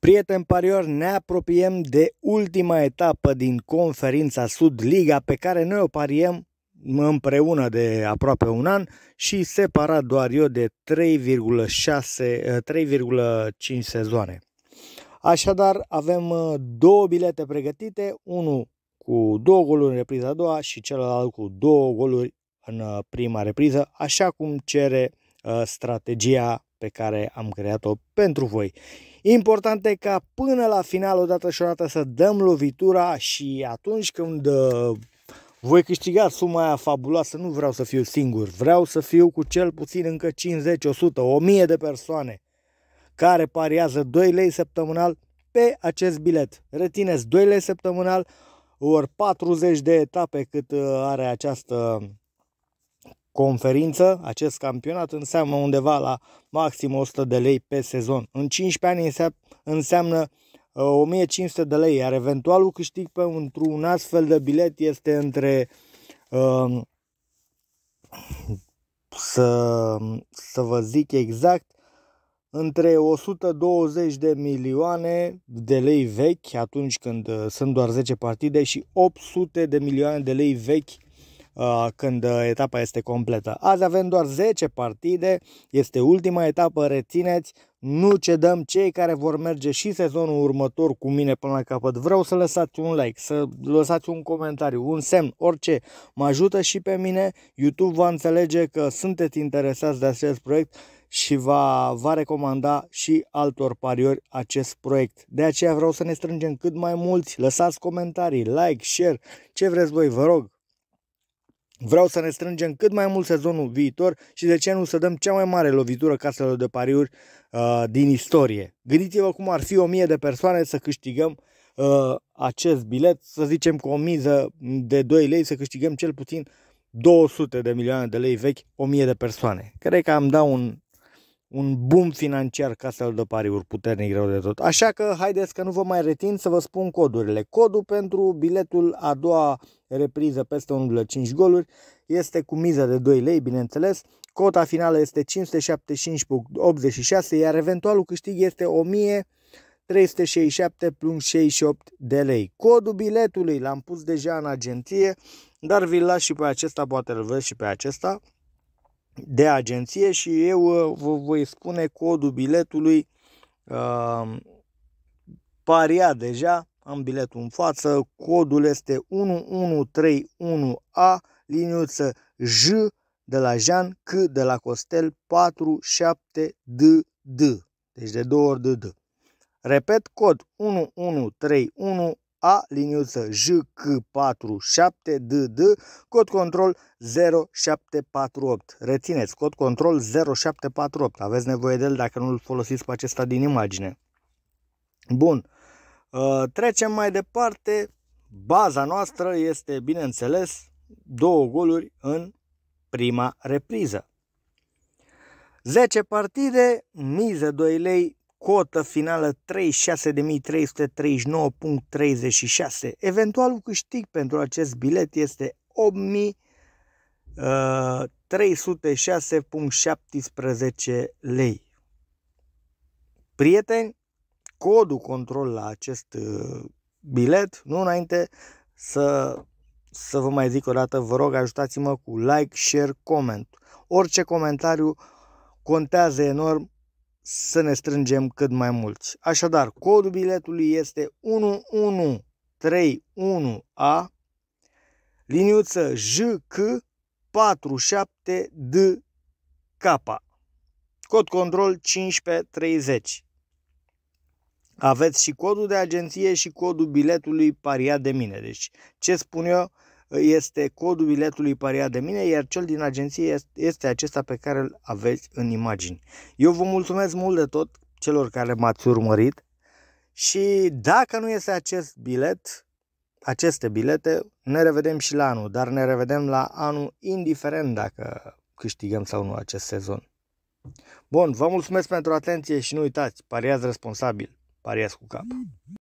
Prieteni pariori, ne apropiem de ultima etapă din conferința Sud-Liga pe care noi o pariem împreună de aproape un an și separat doar eu de 3,5 sezoane. Așadar, avem uh, două bilete pregătite, unul cu două goluri în repriza a doua și celălalt cu două goluri în uh, prima repriză, așa cum cere uh, strategia pe care am creat-o pentru voi. Important e ca până la final, odată și odată, să dăm lovitura și atunci când uh, voi câștiga suma aia fabuloasă, nu vreau să fiu singur, vreau să fiu cu cel puțin încă 50, 100, 1000 de persoane care pariază 2 lei săptămânal pe acest bilet. Rețineți 2 lei săptămânal ori 40 de etape cât uh, are această conferință, acest campionat înseamnă undeva la maxim 100 de lei pe sezon. În 15 ani înseamnă 1500 uh, de lei, iar eventualul câștig pe un, un astfel de bilet este între uh, să, să vă zic exact între 120 de milioane de lei vechi atunci când uh, sunt doar 10 partide și 800 de milioane de lei vechi Uh, când uh, etapa este completă. Azi avem doar 10 partide, este ultima etapă, rețineți, nu cedăm cei care vor merge și sezonul următor cu mine până la capăt. Vreau să lăsați un like, să lăsați un comentariu, un semn, orice. Mă ajută și pe mine, YouTube va înțelege că sunteți interesați de acest proiect și va, va recomanda și altor pariori acest proiect. De aceea vreau să ne strângem cât mai mulți, lăsați comentarii, like, share, ce vreți voi, vă rog. Vreau să ne strângem cât mai mult sezonul viitor și de ce nu să dăm cea mai mare lovitură caselor de pariuri uh, din istorie. Gândiți-vă cum ar fi o mie de persoane să câștigăm uh, acest bilet, să zicem cu o miză de 2 lei să câștigăm cel puțin 200 de milioane de lei vechi, 1000 de persoane. Cred că am dat un un boom financiar ca să-l dă pariuri puternic greu de tot. Așa că haideți că nu vă mai retin să vă spun codurile. Codul pentru biletul a doua repriză peste 1,5 goluri este cu miză de 2 lei, bineînțeles. Cota finală este 575,86, iar eventualul câștig este 1000 367 plus 68 de lei. Codul biletului l-am pus deja în agenție, dar vi-l las și pe acesta, poate îl vezi și pe acesta de agenție și eu uh, vă voi spune codul biletului uh, paria deja, am biletul în față, codul este 1131A, liniuță J de la Jean, C de la Costel, 47DD, deci de două ori DD. Repet, cod a liniuță JC47DD, cod control 0748. Rețineți, cod control 0748. Aveți nevoie de el dacă nu-l folosiți pe acesta din imagine. Bun. Uh, trecem mai departe. Baza noastră este, bineînțeles, două goluri în prima repriză. 10 partide, mize 2 lei, cotă finală 36.339.36. Eventualul câștig pentru acest bilet este 8.306.17 uh, lei. Prieteni, codul control la acest uh, bilet, nu înainte să, să vă mai zic o dată, vă rog ajutați-mă cu like, share, comment. Orice comentariu contează enorm să ne strângem cât mai mulți. Așadar, codul biletului este 1131A, liniuță JK47DK, cod control 1530. Aveți și codul de agenție și codul biletului pariat de mine. Deci, ce spun eu, este codul biletului pariat de mine, iar cel din agenție este acesta pe care îl aveți în imagini. Eu vă mulțumesc mult de tot celor care m-ați urmărit și dacă nu este acest bilet, aceste bilete, ne revedem și la anul, dar ne revedem la anul indiferent dacă câștigăm sau nu acest sezon. Bun, vă mulțumesc pentru atenție și nu uitați, pariați responsabil, pariați cu cap.